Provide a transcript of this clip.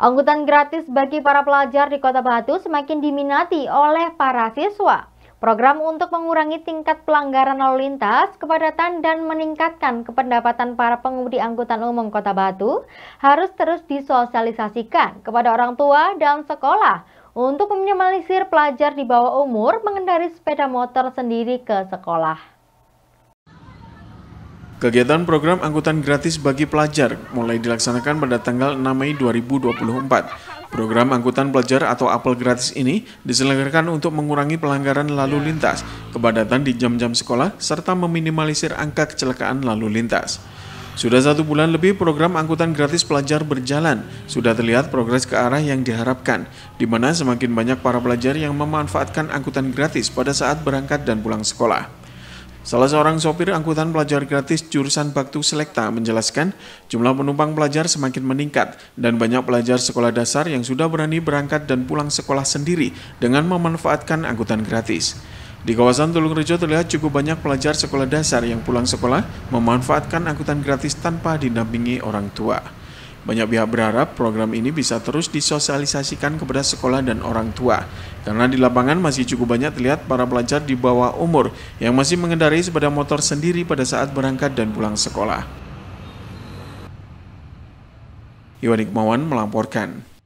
Angkutan gratis bagi para pelajar di Kota Batu semakin diminati oleh para siswa. Program untuk mengurangi tingkat pelanggaran lalu lintas, kepadatan, dan meningkatkan kependapatan para pengemudi angkutan umum Kota Batu harus terus disosialisasikan kepada orang tua dan sekolah untuk meminimalisir pelajar di bawah umur mengendari sepeda motor sendiri ke sekolah. Kegiatan program angkutan gratis bagi pelajar mulai dilaksanakan pada tanggal 6 Mei 2024. Program angkutan pelajar atau apel gratis ini diselenggarakan untuk mengurangi pelanggaran lalu lintas, kepadatan di jam-jam sekolah, serta meminimalisir angka kecelakaan lalu lintas. Sudah satu bulan lebih program angkutan gratis pelajar berjalan, sudah terlihat progres ke arah yang diharapkan, di mana semakin banyak para pelajar yang memanfaatkan angkutan gratis pada saat berangkat dan pulang sekolah. Salah seorang sopir angkutan pelajar gratis jurusan Baktu Selekta menjelaskan jumlah penumpang pelajar semakin meningkat dan banyak pelajar sekolah dasar yang sudah berani berangkat dan pulang sekolah sendiri dengan memanfaatkan angkutan gratis. Di kawasan Rejo terlihat cukup banyak pelajar sekolah dasar yang pulang sekolah memanfaatkan angkutan gratis tanpa didampingi orang tua. Banyak pihak berharap program ini bisa terus disosialisasikan kepada sekolah dan orang tua, karena di lapangan masih cukup banyak terlihat para pelajar di bawah umur yang masih mengendarai sepeda motor sendiri pada saat berangkat dan pulang sekolah. Iwan Ikmawan melaporkan.